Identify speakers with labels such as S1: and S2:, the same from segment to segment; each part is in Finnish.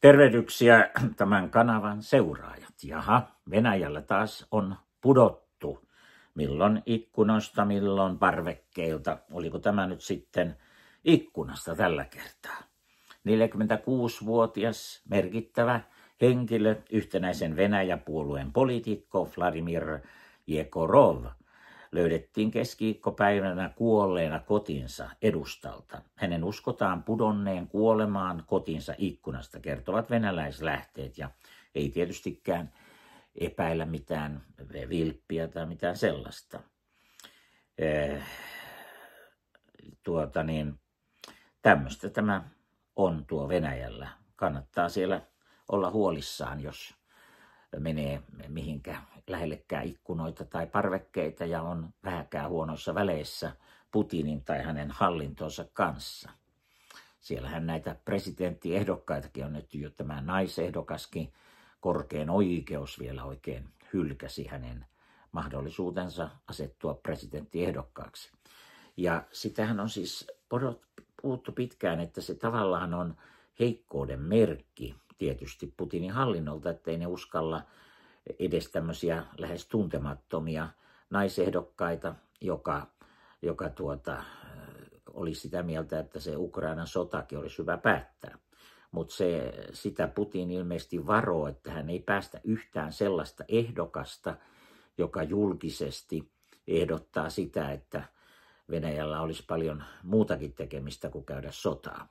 S1: Tervehdyksiä tämän kanavan seuraajat. Jaha, Venäjällä taas on pudottu. Milloin ikkunoista, milloin parvekkeilta. Oliko tämä nyt sitten ikkunasta tällä kertaa? 46-vuotias merkittävä henkilö, yhtenäisen Venäjäpuolueen poliitikko Vladimir Jekorov – löydettiin keskiikkopäivänä kuolleena kotinsa edustalta. Hänen uskotaan pudonneen kuolemaan kotinsa ikkunasta, kertovat venäläislähteet ja ei tietystikään epäillä mitään vilppiä tai mitään sellaista. Eh, tuota niin, tämmöistä tämä on tuo Venäjällä. Kannattaa siellä olla huolissaan, jos menee mihinkä lähellekään ikkunoita tai parvekkeita ja on vähäkään huonoissa väleissä Putinin tai hänen hallintonsa kanssa. Siellähän näitä presidenttiehdokkaitakin on nyt jo tämä naisehdokaskin. Korkein oikeus vielä oikein hylkäsi hänen mahdollisuutensa asettua presidenttiehdokkaaksi. Ja sitähän on siis puhuttu pitkään, että se tavallaan on heikkouden merkki, tietysti Putinin hallinnolta, ettei ne uskalla edes tämmöisiä lähes tuntemattomia naisehdokkaita, joka, joka tuota, oli sitä mieltä, että se Ukrainan sotakin olisi hyvä päättää. Mutta se, sitä Putin ilmeisesti varoo, että hän ei päästä yhtään sellaista ehdokasta, joka julkisesti ehdottaa sitä, että Venäjällä olisi paljon muutakin tekemistä kuin käydä sotaa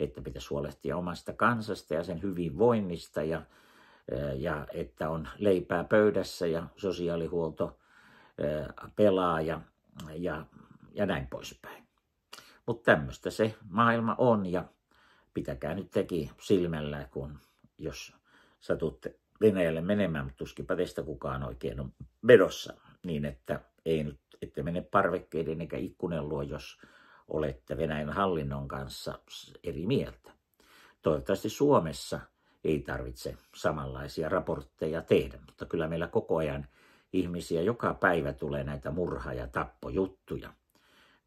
S1: että pitäisi huolehtia omasta kansasta ja sen hyvinvoinnista ja, eh, ja että on leipää pöydässä ja sosiaalihuolto eh, pelaa ja, ja, ja näin poispäin. Mutta tämmöistä se maailma on ja pitäkää nyt teki silmällä, kun jos satutte Venäjälle menemään, mutta tuskinpä teistä kukaan oikein on vedossa, niin että ei nyt, ette mene parvekkeiden eikä ikkunen luo, jos olette Venäjän hallinnon kanssa eri mieltä. Toivottavasti Suomessa ei tarvitse samanlaisia raportteja tehdä, mutta kyllä meillä koko ajan ihmisiä joka päivä tulee näitä murha- ja tappojuttuja.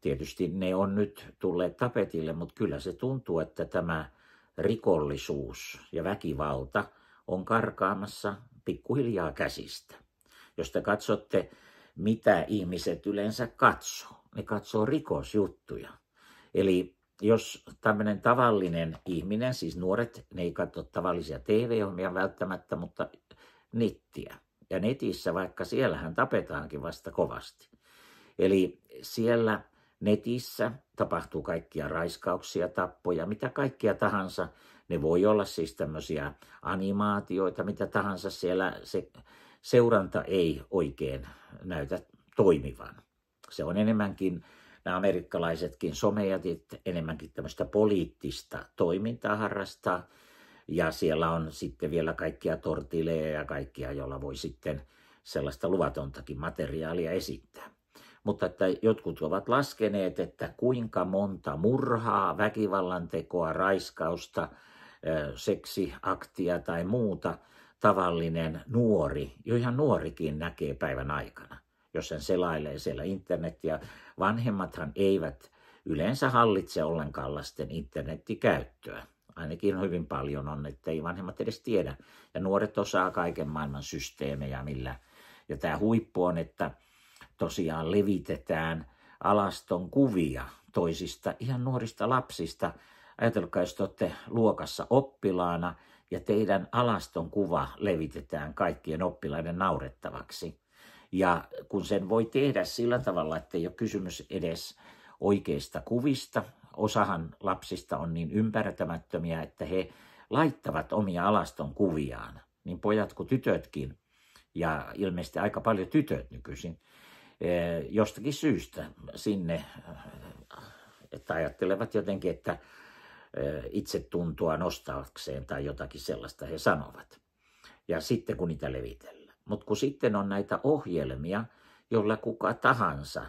S1: Tietysti ne on nyt tulleet tapetille, mutta kyllä se tuntuu, että tämä rikollisuus ja väkivalta on karkaamassa pikkuhiljaa käsistä. Jos te katsotte mitä ihmiset yleensä katsoo. Ne katsoo rikosjuttuja. Eli jos tämmöinen tavallinen ihminen, siis nuoret, ne ei katso tavallisia TV-ohjelmia välttämättä, mutta nettiä. Ja netissä, vaikka siellähän tapetaankin vasta kovasti. Eli siellä netissä tapahtuu kaikkia raiskauksia, tappoja, mitä kaikkia tahansa. Ne voi olla siis tämmöisiä animaatioita, mitä tahansa siellä se seuranta ei oikein näytä toimivan. Se on enemmänkin nämä amerikkalaisetkin somejatit enemmänkin tämmöistä poliittista toimintaa harrastaa. Ja siellä on sitten vielä kaikkia tortileja ja kaikkia, joilla voi sitten sellaista luvatontakin materiaalia esittää. Mutta että jotkut ovat laskeneet, että kuinka monta murhaa, väkivallantekoa, raiskausta, seksiaktia tai muuta – tavallinen nuori, jo ihan nuorikin näkee päivän aikana, jos sen selailee siellä internetiä. vanhemmathan eivät yleensä hallitse ollenkaan lasten internettikäyttöä. Ainakin hyvin paljon on, että ei vanhemmat edes tiedä. Ja nuoret osaa kaiken maailman systeemejä, millä. Ja tämä huippu on, että tosiaan levitetään alaston kuvia toisista ihan nuorista lapsista. Ajatelkaa, jos te olette luokassa oppilaana – ja teidän alaston kuva levitetään kaikkien oppilaiden naurettavaksi. Ja kun sen voi tehdä sillä tavalla, että ei ole kysymys edes oikeista kuvista, osahan lapsista on niin ympärtämättömiä, että he laittavat omia alaston kuviaan, niin pojat kuin tytötkin, ja ilmeisesti aika paljon tytöt nykyisin, eh, jostakin syystä sinne, eh, että ajattelevat jotenkin, että itsetuntoa nostaakseen tai jotakin sellaista he sanovat. Ja sitten kun niitä levitellään. Mutta kun sitten on näitä ohjelmia, joilla kuka tahansa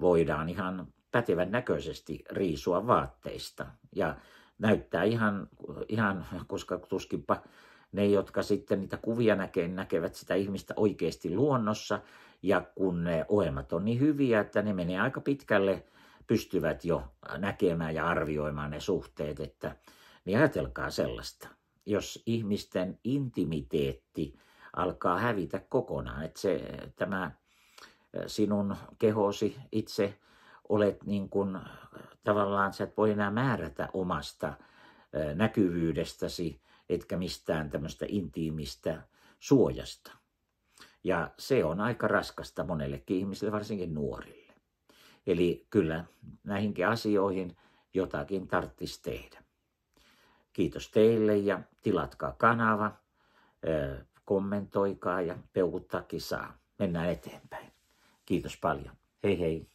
S1: voidaan ihan pätevän näköisesti riisua vaatteista. Ja näyttää ihan, ihan koska tuskinpa ne, jotka sitten niitä kuvia näkee, niin näkevät sitä ihmistä oikeasti luonnossa. Ja kun ne ohjelmat on niin hyviä, että ne menee aika pitkälle pystyvät jo näkemään ja arvioimaan ne suhteet, että niin ajatelkaa sellaista. Jos ihmisten intimiteetti alkaa hävitä kokonaan, että se, tämä sinun kehosi itse olet niin kuin, tavallaan, sä et voi enää määrätä omasta näkyvyydestäsi, etkä mistään tämmöistä intiimistä suojasta. Ja se on aika raskasta monellekin ihmiselle, varsinkin nuorille. Eli kyllä näihinkin asioihin jotakin tarttisi tehdä. Kiitos teille ja tilatkaa kanava, kommentoikaa ja peukuttaakin saa. Mennään eteenpäin. Kiitos paljon. Hei hei.